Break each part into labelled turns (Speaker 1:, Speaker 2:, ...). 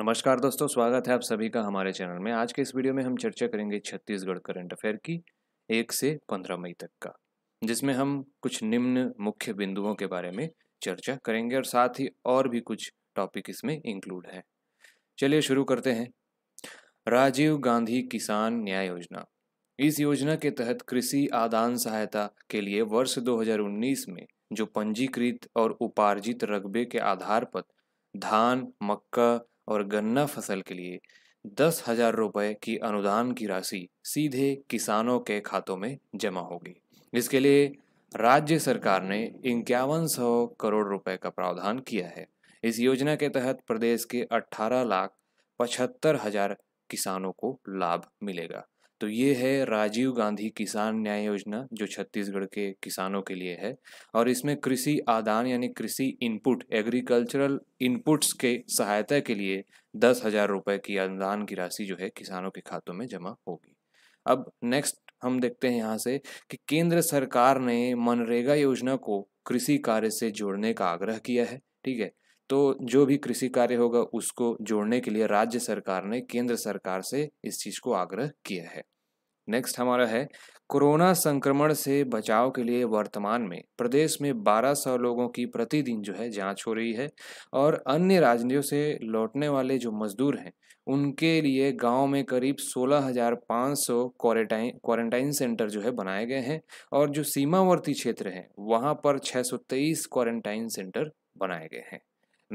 Speaker 1: नमस्कार दोस्तों स्वागत है आप सभी का हमारे चैनल में आज के इस वीडियो में हम चर्चा करेंगे छत्तीसगढ़ करंट अफेयर की एक से पंद्रह मई तक का जिसमें हम कुछ निम्न मुख्य बिंदुओं के बारे में चर्चा करेंगे और साथ ही और भी कुछ टॉपिक इसमें इंक्लूड हैं चलिए शुरू करते हैं राजीव गांधी किसान न्याय योजना इस योजना के तहत कृषि आदान सहायता के लिए वर्ष 2019 में जो पंजीकृत और उपार्जित रकबे के आधार पर धान मक्का और गन्ना फसल के लिए दस हजार रुपये की अनुदान की राशि सीधे किसानों के खातों में जमा होगी इसके लिए राज्य सरकार ने इक्यावन सौ करोड़ रुपए का प्रावधान किया है इस योजना के तहत प्रदेश के अठारह लाख पचहत्तर हजार किसानों को लाभ मिलेगा तो ये है राजीव गांधी किसान न्याय योजना जो छत्तीसगढ़ के किसानों के लिए है और इसमें कृषि आदान यानी कृषि इनपुट एग्रीकल्चरल इनपुट्स के सहायता के लिए दस हज़ार रुपये की अनुदान की राशि जो है किसानों के खातों में जमा होगी अब नेक्स्ट हम देखते हैं यहाँ से कि केंद्र सरकार ने मनरेगा योजना को कृषि कार्य से जोड़ने का आग्रह किया है ठीक है तो जो भी कृषि कार्य होगा उसको जोड़ने के लिए राज्य सरकार ने केंद्र सरकार से इस चीज़ को आग्रह किया है नेक्स्ट हमारा है कोरोना संक्रमण से बचाव के लिए वर्तमान में प्रदेश में 1200 लोगों की प्रतिदिन जो है जांच हो रही है और अन्य राज्यों से लौटने वाले जो मजदूर हैं उनके लिए गांव में करीब 16,500 हजार क्वारंटाइन सेंटर जो है बनाए गए हैं और जो सीमावर्ती क्षेत्र हैं वहां पर 623 क्वारंटाइन सेंटर बनाए गए हैं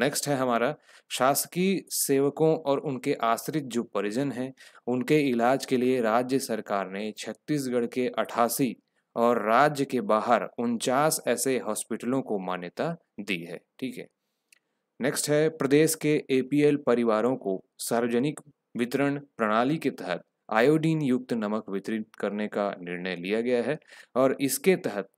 Speaker 1: नेक्स्ट है हमारा शासकीय सेवकों और उनके आश्रित जो परिजन हैं उनके इलाज के लिए राज्य सरकार ने छत्तीसगढ़ के अठासी और राज्य के बाहर उनचास ऐसे हॉस्पिटलों को मान्यता दी है ठीक है नेक्स्ट है प्रदेश के एपीएल परिवारों को सार्वजनिक वितरण प्रणाली के तहत आयोडीन युक्त नमक वितरित करने का निर्णय लिया गया है और इसके तहत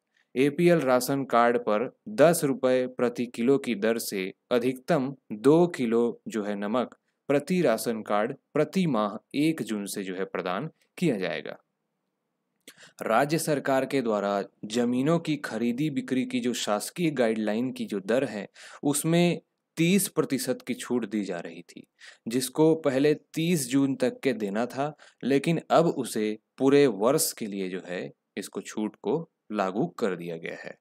Speaker 1: एपीएल राशन कार्ड पर दस रुपये प्रति किलो की दर से अधिकतम दो किलो जो है नमक प्रति राशन कार्ड प्रति माह एक जून से जो है प्रदान किया जाएगा राज्य सरकार के द्वारा जमीनों की खरीदी बिक्री की जो शासकीय गाइडलाइन की जो दर है उसमें तीस प्रतिशत की छूट दी जा रही थी जिसको पहले तीस जून तक के देना था लेकिन अब उसे पूरे वर्ष के लिए जो है इसको छूट को लागू कर दिया गया है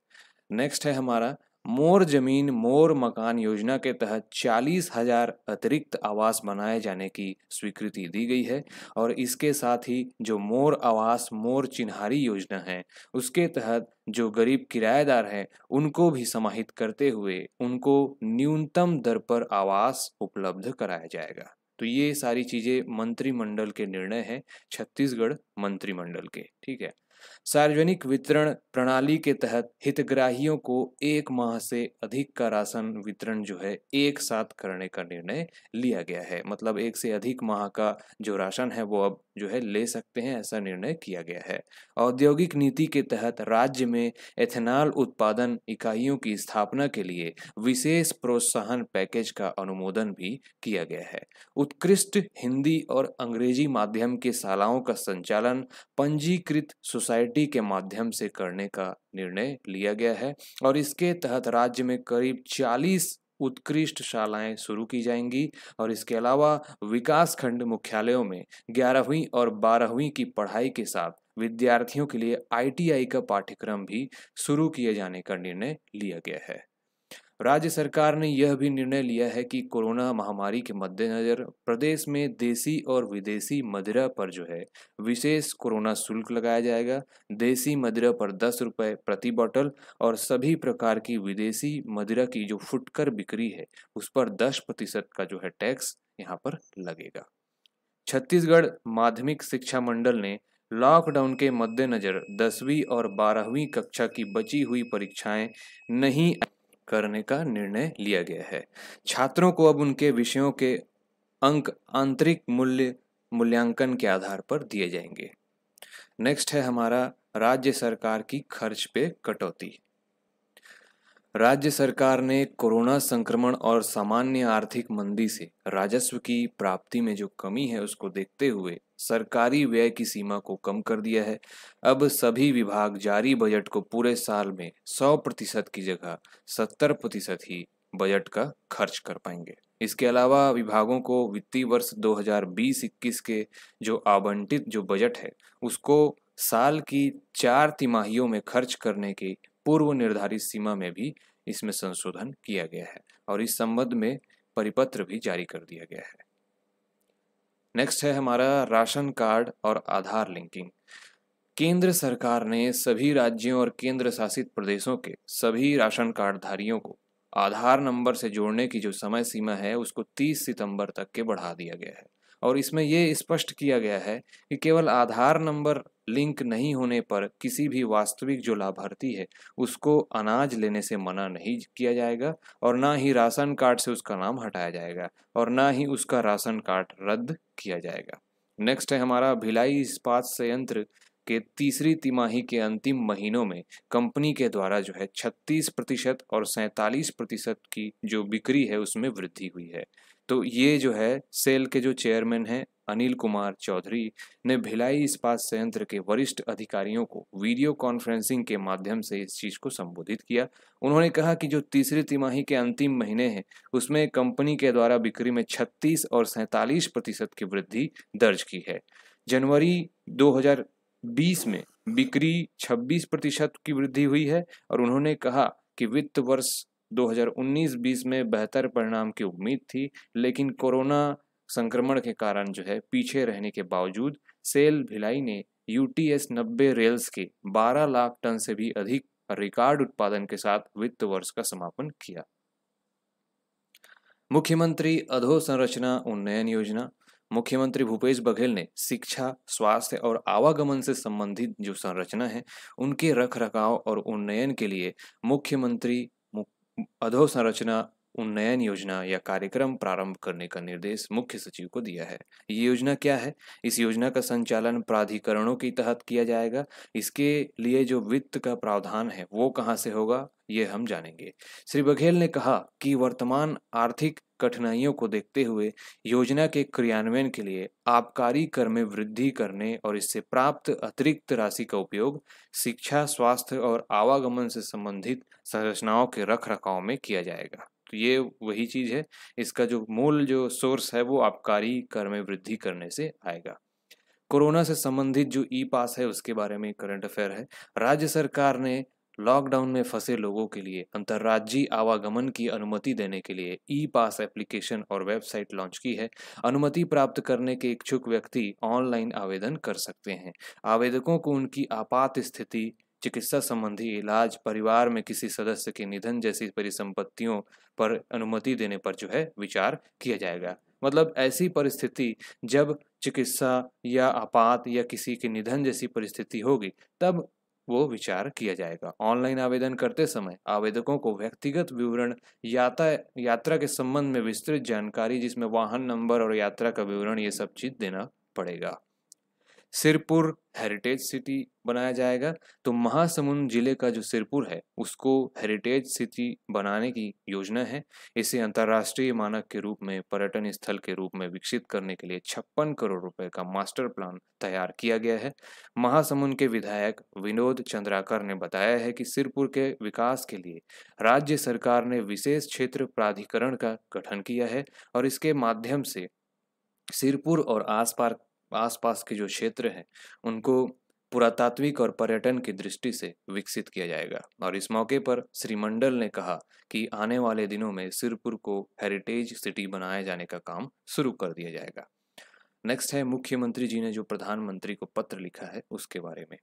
Speaker 1: नेक्स्ट है हमारा मोर जमीन मोर मकान योजना के तहत चालीस हजार अतिरिक्त आवास बनाए जाने की स्वीकृति दी गई है और इसके साथ ही जो मोर आवास मोर चिन्हारी योजना है उसके तहत जो गरीब किराएदार हैं उनको भी समाहित करते हुए उनको न्यूनतम दर पर आवास उपलब्ध कराया जाएगा तो ये सारी चीज़ें मंत्रिमंडल के निर्णय हैं छत्तीसगढ़ मंत्रिमंडल के ठीक है सार्वजनिक वितरण प्रणाली के तहत हितग्राहियों को एक माह से अधिक का राशन वितरण जो है एक साथ करने का निर्णय लिया गया है मतलब एक से अधिक माह का जो राशन है वो अब जो है ले सकते हैं ऐसा निर्णय किया गया है औद्योगिक नीति के तहत राज्य में एथेनॉल उत्पादन इकाइयों की स्थापना के लिए विशेष प्रोत्साहन पैकेज का अनुमोदन भी किया गया है उत्कृष्ट हिंदी और अंग्रेजी माध्यम के शालाओं का संचालन पंजीकृत सोसाइटी सोसाइटी के माध्यम से करने का निर्णय लिया गया है और इसके तहत राज्य में करीब 40 उत्कृष्ट शालाएं शुरू की जाएंगी और इसके अलावा विकास खंड मुख्यालयों में ग्यारहवीं और बारहवीं की पढ़ाई के साथ विद्यार्थियों के लिए आईटीआई का पाठ्यक्रम भी शुरू किए जाने का निर्णय लिया गया है राज्य सरकार ने यह भी निर्णय लिया है कि कोरोना महामारी के मद्देनज़र प्रदेश में देसी और विदेशी मदिरा पर जो है विशेष कोरोना शुल्क लगाया जाएगा देसी मदिरा पर दस रुपये प्रति बॉटल और सभी प्रकार की विदेशी मदिरा की जो फुटकर बिक्री है उस पर दस प्रतिशत का जो है टैक्स यहाँ पर लगेगा छत्तीसगढ़ माध्यमिक शिक्षा मंडल ने लॉकडाउन के मद्देनज़र दसवीं और बारहवीं कक्षा की बची हुई परीक्षाएं नहीं करने का निर्णय लिया गया है छात्रों को अब उनके विषयों के अंक आंतरिक मूल्य मूल्यांकन के आधार पर दिए जाएंगे नेक्स्ट है हमारा राज्य सरकार की खर्च पे कटौती राज्य सरकार ने कोरोना संक्रमण और सामान्य आर्थिक मंदी से राजस्व की प्राप्ति में जो कमी है उसको देखते हुए सरकारी व्यय की सीमा को कम कर दिया है अब सभी विभाग जारी बजट को पूरे साल में 100 प्रतिशत की जगह 70 प्रतिशत ही बजट का खर्च कर पाएंगे इसके अलावा विभागों को वित्तीय वर्ष 2020-21 के जो आवंटित जो बजट है उसको साल की चार तिमाहियों में खर्च करने की पूर्व निर्धारित सीमा में भी इसमें संशोधन किया गया है और इस संबंध में परिपत्र भी जारी कर दिया गया है नेक्स्ट है हमारा राशन कार्ड और आधार लिंकिंग केंद्र सरकार ने सभी राज्यों और केंद्र शासित प्रदेशों के सभी राशन कार्डधारियों को आधार नंबर से जोड़ने की जो समय सीमा है उसको 30 सितंबर तक के बढ़ा दिया गया है और इसमें ये स्पष्ट किया गया है कि केवल आधार नंबर लिंक नहीं होने पर किसी भी वास्तविक जो लाभार्थी है उसको अनाज लेने से मना नहीं किया जाएगा और ना ही राशन कार्ड से उसका नाम हटाया जाएगा और ना ही उसका राशन कार्ड रद्द किया जाएगा नेक्स्ट है हमारा भिलाई इस्पात संयंत्र के तीसरी तिमाही के अंतिम महीनों में कंपनी के द्वारा जो है 36 प्रतिशत और सैतालीस प्रतिशत की जो बिक्री है उसमें वृद्धि हुई है तो ये जो है सेल के जो चेयरमैन हैं अनिल कुमार चौधरी ने भिलाई इस्पात संयंत्र के वरिष्ठ अधिकारियों को वीडियो कॉन्फ्रेंसिंग के माध्यम से इस चीज़ को संबोधित किया उन्होंने कहा कि जो तीसरी तिमाही के अंतिम महीने हैं उसमें कंपनी के द्वारा बिक्री में 36 और सैंतालीस प्रतिशत की वृद्धि दर्ज की है जनवरी 2020 में बिक्री 26 प्रतिशत की वृद्धि हुई है और उन्होंने कहा कि वित्त वर्ष 2019-20 में बेहतर परिणाम की उम्मीद थी लेकिन कोरोना संक्रमण के कारण जो है पीछे रहने के बावजूद सेल भिलाई ने यू टी एस नब्बे रेल्स के 12 लाख टन से भी अधिक रिकॉर्ड उत्पादन के साथ वित्त वर्ष का समापन किया मुख्यमंत्री अधोसंरचना उन्नयन योजना मुख्यमंत्री भूपेश बघेल ने शिक्षा स्वास्थ्य और आवागमन से संबंधित जो संरचना है उनके रख रखाव और उन्नयन के लिए मुख्यमंत्री అధోసంరచన उन्नयन योजना या कार्यक्रम प्रारंभ करने का निर्देश मुख्य सचिव को दिया है ये योजना क्या है इस योजना का संचालन प्राधिकरणों के तहत किया जाएगा इसके लिए जो वित्त का प्रावधान है वो कहाँ से होगा ये हम जानेंगे श्री बघेल ने कहा कि वर्तमान आर्थिक कठिनाइयों को देखते हुए योजना के क्रियान्वयन के लिए आबकारी कर में वृद्धि करने और इससे प्राप्त अतिरिक्त राशि का उपयोग शिक्षा स्वास्थ्य और आवागमन से संबंधित संरचनाओं के रख रखाव में किया जाएगा तो ये वही चीज़ है इसका जो मूल जो सोर्स है वो आबकारी कर में वृद्धि करने से आएगा कोरोना से संबंधित जो ई पास है उसके बारे में करंट अफेयर है राज्य सरकार ने लॉकडाउन में फंसे लोगों के लिए अंतर्राज्यीय आवागमन की अनुमति देने के लिए ई पास एप्लीकेशन और वेबसाइट लॉन्च की है अनुमति प्राप्त करने के इच्छुक व्यक्ति ऑनलाइन आवेदन कर सकते हैं आवेदकों को उनकी आपात स्थिति चिकित्सा संबंधी इलाज परिवार में किसी सदस्य के निधन जैसी परिसंपत्तियों पर अनुमति देने पर जो है विचार किया जाएगा मतलब ऐसी परिस्थिति जब चिकित्सा या आपात या किसी के निधन जैसी परिस्थिति होगी तब वो विचार किया जाएगा ऑनलाइन आवेदन करते समय आवेदकों को व्यक्तिगत विवरण यात्रा यात्रा के संबंध में विस्तृत जानकारी जिसमें वाहन नंबर और यात्रा का विवरण ये सब चीज़ देना पड़ेगा सिरपुर हेरिटेज सिटी बनाया जाएगा तो महासमुंद जिले का जो सिरपुर है उसको हेरिटेज सिटी बनाने की योजना है इसे अंतर्राष्ट्रीय मानक के रूप में पर्यटन स्थल के रूप में विकसित करने के लिए छप्पन करोड़ रुपए का मास्टर प्लान तैयार किया गया है महासमुंद के विधायक विनोद चंद्राकर ने बताया है कि सिरपुर के विकास के लिए राज्य सरकार ने विशेष क्षेत्र प्राधिकरण का गठन किया है और इसके माध्यम से सिरपुर और आसपास आसपास के जो क्षेत्र हैं उनको पुरातात्विक और पर्यटन की दृष्टि से विकसित किया जाएगा और इस मौके पर श्री मंडल ने कहा कि आने वाले दिनों में सिरपुर को हेरिटेज सिटी बनाए जाने का काम शुरू कर दिया जाएगा नेक्स्ट है मुख्यमंत्री जी ने जो प्रधानमंत्री को पत्र लिखा है उसके बारे में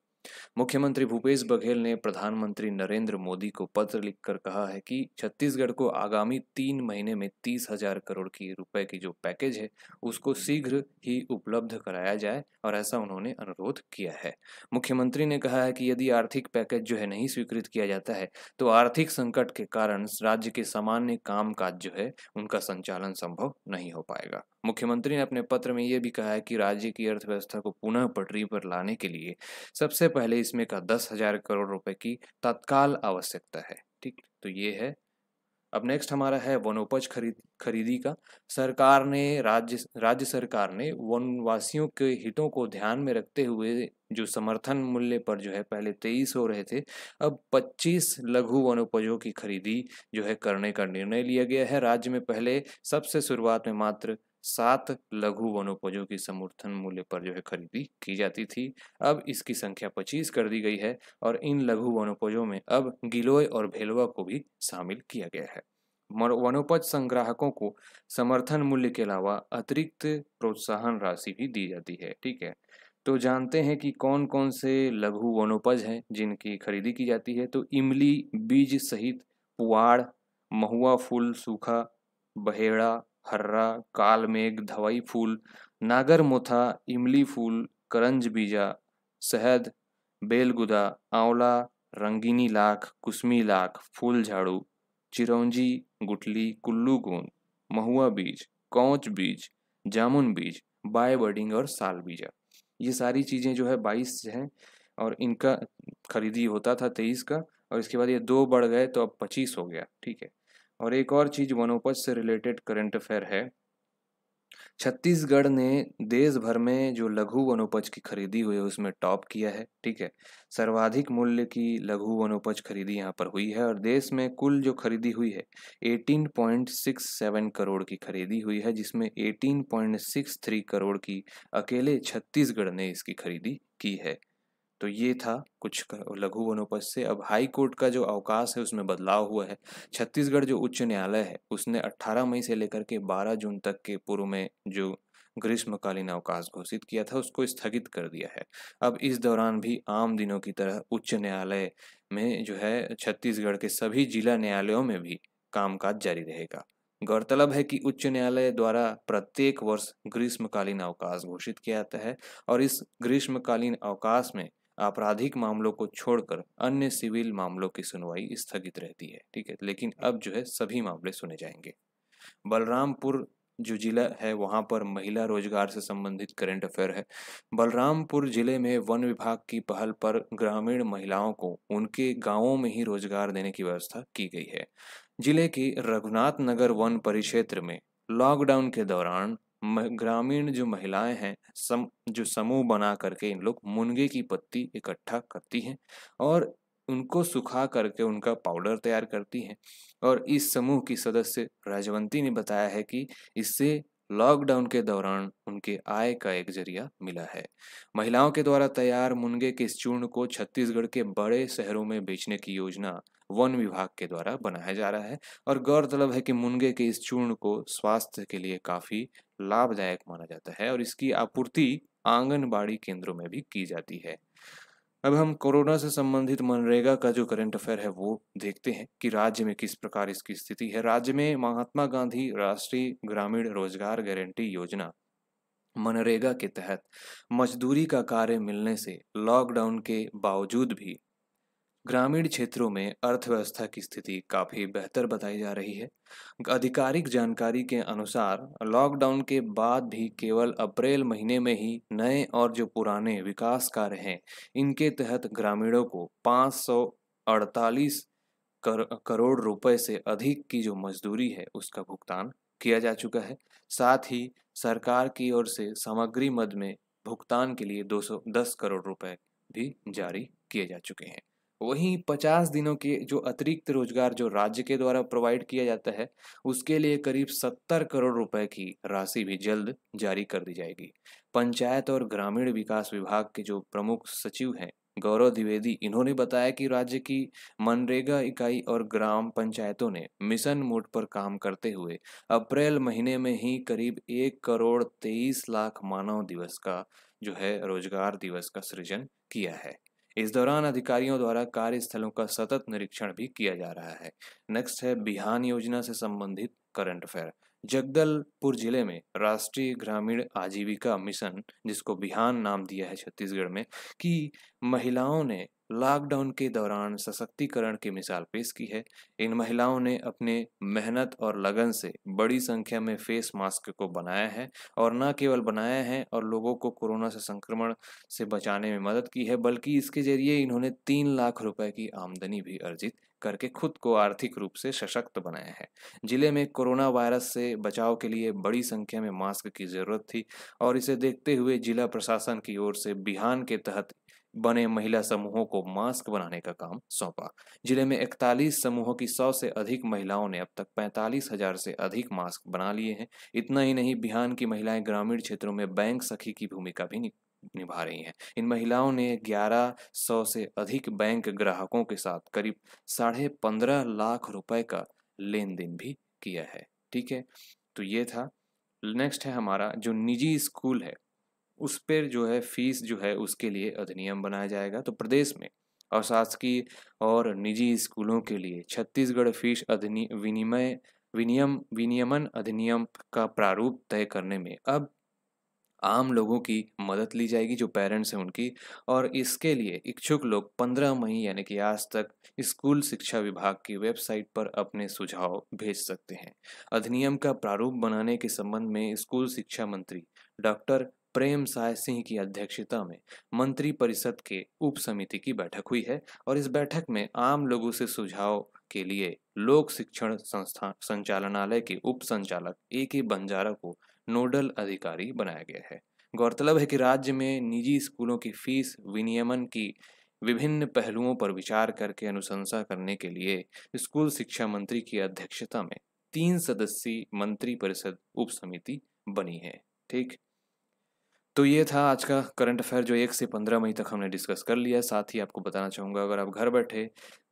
Speaker 1: मुख्यमंत्री भूपेश बघेल ने प्रधानमंत्री नरेंद्र मोदी को पत्र लिखकर कहा है कि छत्तीसगढ़ को आगामी तीन महीने में तीस हजार करोड़ की रुपए की जो पैकेज है उसको शीघ्र ही उपलब्ध कराया जाए और ऐसा उन्होंने अनुरोध किया है मुख्यमंत्री ने कहा है कि यदि आर्थिक पैकेज जो है नहीं स्वीकृत किया जाता है तो आर्थिक संकट के कारण राज्य के सामान्य कामकाज जो है उनका संचालन संभव नहीं हो पाएगा मुख्यमंत्री ने अपने पत्र में यह भी कहा है कि राज्य की अर्थव्यवस्था को पुनः पटरी पर लाने के लिए सबसे पहले इसमें का दस हजार करोड़ रुपए की तत्काल आवश्यकता है ठीक तो ये है अब नेक्स्ट हमारा है वनोपज खरीद खरीदी का सरकार ने राज्य राज्य सरकार ने वनवासियों के हितों को ध्यान में रखते हुए जो समर्थन मूल्य पर जो है पहले तेईस हो रहे थे अब पच्चीस लघु वनोपजों की खरीदी जो है करने का निर्णय लिया गया है राज्य में पहले सबसे शुरुआत में मात्र सात लघु वनोपजों की समर्थन मूल्य पर जो है खरीदी की जाती थी अब इसकी संख्या पच्चीस कर दी गई है और इन लघु वनोपजों में अब गिलोय और भेलवा को भी शामिल किया गया है वनोपज संग्राहकों को समर्थन मूल्य के अलावा अतिरिक्त प्रोत्साहन राशि भी दी जाती है ठीक है तो जानते हैं कि कौन कौन से लघु वनोपज हैं जिनकी खरीदी की जाती है तो इमली बीज सहित पुआड़ महुआ फूल सूखा बहेड़ा हर्रा कालमेघ धवाई फूल नागर मोथा इमली फूल करंज बीजा शहद बेलगुदा आंवला रंगीनी लाख कुसमी लाख फूल झाड़ू चिरौंजी गुटली कुल्लू गोंद महुआ बीज कौच बीज जामुन बीज बाय बर्डिंग और साल बीजा ये सारी चीज़ें जो है बाईस हैं और इनका खरीदी होता था तेईस का और इसके बाद ये दो बढ़ गए तो अब पच्चीस हो गया ठीक है और एक और चीज़ वनोपज से रिलेटेड करंट अफेयर है छत्तीसगढ़ ने देश भर में जो लघु वनोपज की खरीदी हुई है उसमें टॉप किया है ठीक है सर्वाधिक मूल्य की लघु वनोपज खरीदी यहाँ पर हुई है और देश में कुल जो खरीदी हुई है 18.67 करोड़ की खरीदी हुई है जिसमें 18.63 करोड़ की अकेले छत्तीसगढ़ ने इसकी खरीदी की है तो ये था कुछ लघु वनोपज से अब हाई कोर्ट का जो अवकाश है उसमें बदलाव हुआ है छत्तीसगढ़ जो उच्च न्यायालय है उसने 18 मई से लेकर के 12 जून तक के पूर्व में जो ग्रीष्मकालीन अवकाश घोषित किया था उसको स्थगित कर दिया है अब इस दौरान भी आम दिनों की तरह उच्च न्यायालय में जो है छत्तीसगढ़ के सभी जिला न्यायालयों में भी कामकाज जारी रहेगा गौरतलब है कि उच्च न्यायालय द्वारा प्रत्येक वर्ष ग्रीष्मकालीन अवकाश घोषित किया जाता है और इस ग्रीष्मकालीन अवकाश में आपराधिक मामलों को छोड़कर अन्य सिविल मामलों की सुनवाई स्थगित रहती है ठीक है लेकिन अब जो है सभी मामले सुने जाएंगे बलरामपुर जो जिला है वहाँ पर महिला रोजगार से संबंधित करेंट अफेयर है बलरामपुर जिले में वन विभाग की पहल पर ग्रामीण महिलाओं को उनके गांवों में ही रोजगार देने की व्यवस्था की गई है जिले के रघुनाथ नगर वन परिक्षेत्र में लॉकडाउन के दौरान ग्रामीण जो महिलाएं हैं सम जो समूह बना करके इन लोग मुनगे की पत्ती इकट्ठा करती हैं और उनको सुखा करके उनका पाउडर तैयार करती हैं और इस समूह की सदस्य राजवंती ने बताया है कि इससे लॉकडाउन के दौरान उनके आय का एक जरिया मिला है महिलाओं के द्वारा तैयार मुनगे के इस चूर्ण को छत्तीसगढ़ के बड़े शहरों में बेचने की योजना वन विभाग के द्वारा बनाया जा रहा है और गौरतलब है कि मुनगे के इस चूर्ण को स्वास्थ्य के लिए काफ़ी लाभदायक माना जाता है और इसकी आपूर्ति आंगनबाड़ी केंद्रों में भी की जाती है अब हम कोरोना से संबंधित मनरेगा का जो करंट अफेयर है वो देखते हैं कि राज्य में किस प्रकार इसकी स्थिति है राज्य में महात्मा गांधी राष्ट्रीय ग्रामीण रोजगार गारंटी योजना मनरेगा के तहत मजदूरी का कार्य मिलने से लॉकडाउन के बावजूद भी ग्रामीण क्षेत्रों में अर्थव्यवस्था की स्थिति काफ़ी बेहतर बताई जा रही है आधिकारिक जानकारी के अनुसार लॉकडाउन के बाद भी केवल अप्रैल महीने में ही नए और जो पुराने विकास कार्य हैं इनके तहत ग्रामीणों को 548 कर, करोड़ रुपए से अधिक की जो मजदूरी है उसका भुगतान किया जा चुका है साथ ही सरकार की ओर से सामग्री मद में भुगतान के लिए 210 करोड़ रुपए भी जारी किए जा चुके हैं वहीं पचास दिनों के जो अतिरिक्त रोजगार जो राज्य के द्वारा प्रोवाइड किया जाता है उसके लिए करीब सत्तर करोड़ रुपए की राशि भी जल्द जारी कर दी जाएगी पंचायत और ग्रामीण विकास विभाग के जो प्रमुख सचिव हैं गौरव द्विवेदी इन्होंने बताया कि राज्य की मनरेगा इकाई और ग्राम पंचायतों ने मिशन मोड पर काम करते हुए अप्रैल महीने में ही करीब एक करोड़ तेईस लाख मानव दिवस का जो है रोजगार दिवस का सृजन किया है इस दौरान अधिकारियों द्वारा कार्यस्थलों का सतत निरीक्षण भी किया जा रहा है नेक्स्ट है बिहान योजना से संबंधित करंट अफेयर जगदलपुर जिले में राष्ट्रीय ग्रामीण आजीविका मिशन जिसको बिहान नाम दिया है छत्तीसगढ़ में कि महिलाओं ने लॉकडाउन के दौरान सशक्तिकरण की मिसाल पेश की है इन महिलाओं ने अपने मेहनत और लगन से बड़ी संख्या में फेस मास्क को बनाया है और न केवल बनाया है और लोगों को कोरोना से संक्रमण से बचाने में मदद की है बल्कि इसके जरिए इन्होंने तीन लाख रुपए की आमदनी भी अर्जित करके खुद को आर्थिक रूप से सशक्त बनाया है जिले में कोरोना वायरस से बचाव के लिए बड़ी संख्या में मास्क की जरूरत थी और इसे देखते हुए जिला प्रशासन की ओर से बिहान के तहत बने महिला समूहों को मास्क बनाने का काम सौंपा जिले में 41 समूहों की 100 से अधिक महिलाओं ने अब तक पैंतालीस हजार से अधिक मास्क बना लिए हैं इतना ही नहीं बिहान की महिलाएं ग्रामीण क्षेत्रों में बैंक सखी की भूमिका भी निभा रही हैं इन महिलाओं ने 1100 से अधिक बैंक ग्राहकों के साथ करीब साढ़े पंद्रह लाख रुपए का लेन देन भी किया है ठीक है तो ये था नेक्स्ट है हमारा जो निजी स्कूल है उस पर जो है फीस जो है उसके लिए अधिनियम बनाया जाएगा तो प्रदेश में अशासकीय और निजी स्कूलों के लिए छत्तीसगढ़ फीस अधिनिय विनिमय विनियम विनियमन अधिनियम का प्रारूप तय करने में अब आम लोगों की मदद ली जाएगी जो पेरेंट्स हैं उनकी और इसके लिए इच्छुक लोग पंद्रह मई यानी कि आज तक स्कूल शिक्षा विभाग की वेबसाइट पर अपने सुझाव भेज सकते हैं अधिनियम का प्रारूप बनाने के संबंध में स्कूल शिक्षा मंत्री डॉक्टर प्रेम साय सिंह की अध्यक्षता में मंत्री परिषद के उप समिति की बैठक हुई है और इस बैठक में आम लोगों से सुझाव के लिए लोक शिक्षण संस्थान संचालनालय के उप संचालक ए के बंजारा को नोडल अधिकारी बनाया गया है गौरतलब है कि राज्य में निजी स्कूलों की फीस विनियमन की विभिन्न पहलुओं पर विचार करके अनुशंसा करने के लिए स्कूल शिक्षा मंत्री की अध्यक्षता में तीन सदस्यीय मंत्री परिषद उप समिति बनी है ठीक तो ये था आज का करंट अफेयर जो एक से पंद्रह मई तक हमने डिस्कस कर लिया साथ ही आपको बताना चाहूँगा अगर आप घर बैठे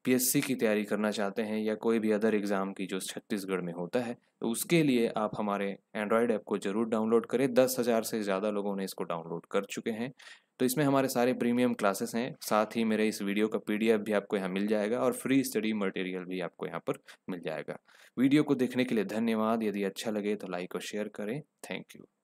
Speaker 1: पीएससी की तैयारी करना चाहते हैं या कोई भी अदर एग्ज़ाम की जो छत्तीसगढ़ में होता है तो उसके लिए आप हमारे एंड्रॉयड ऐप को ज़रूर डाउनलोड करें दस हज़ार से ज़्यादा लोगों ने इसको डाउनलोड कर चुके हैं तो इसमें हमारे सारे प्रीमियम क्लासेस हैं साथ ही मेरे इस वीडियो का पीडीएफ भी आपको यहाँ मिल जाएगा और फ्री स्टडी मटेरियल भी आपको यहाँ पर मिल जाएगा वीडियो को देखने के लिए धन्यवाद यदि अच्छा लगे तो लाइक और शेयर करें थैंक यू